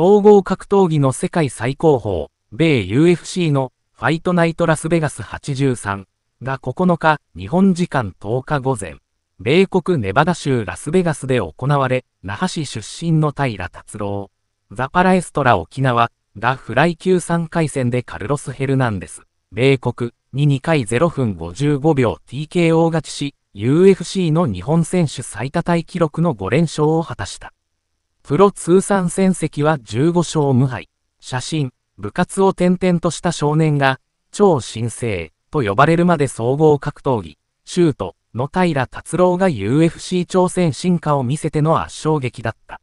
総合格闘技の世界最高峰、米 UFC のファイトナイトラスベガス83が9日、日本時間10日午前、米国ネバダ州ラスベガスで行われ、那覇市出身の平達郎、ザパラエストラ沖縄がフライ級3回戦でカルロス・ヘルナンデス、米国に2回0分55秒 TKO 勝ちし、UFC の日本選手最多タイ記録の5連勝を果たした。プロ通算戦績は15勝無敗。写真、部活を転々とした少年が、超新星と呼ばれるまで総合格闘技、シュート、の平達郎が UFC 挑戦進化を見せての圧勝劇だった。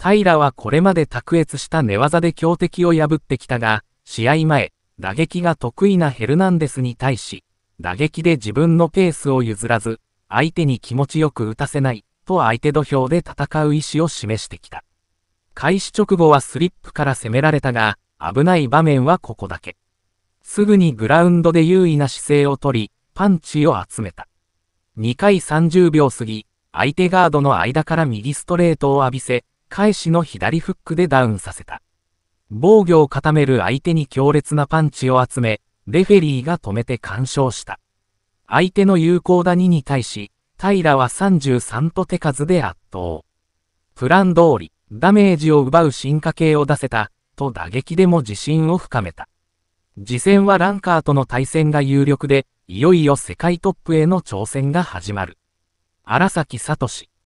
平はこれまで卓越した寝技で強敵を破ってきたが、試合前、打撃が得意なヘルナンデスに対し、打撃で自分のペースを譲らず、相手に気持ちよく打たせない、と相手土俵で戦う意思を示してきた。開始直後はスリップから攻められたが、危ない場面はここだけ。すぐにグラウンドで優位な姿勢をとり、パンチを集めた。2回30秒過ぎ、相手ガードの間から右ストレートを浴びせ、返しの左フックでダウンさせた。防御を固める相手に強烈なパンチを集め、レフェリーが止めて干渉した。相手の有効打2に対し、平は33と手数で圧倒。プラン通り、ダメージを奪う進化系を出せた、と打撃でも自信を深めた。次戦はランカーとの対戦が有力で、いよいよ世界トップへの挑戦が始まる。荒崎聡。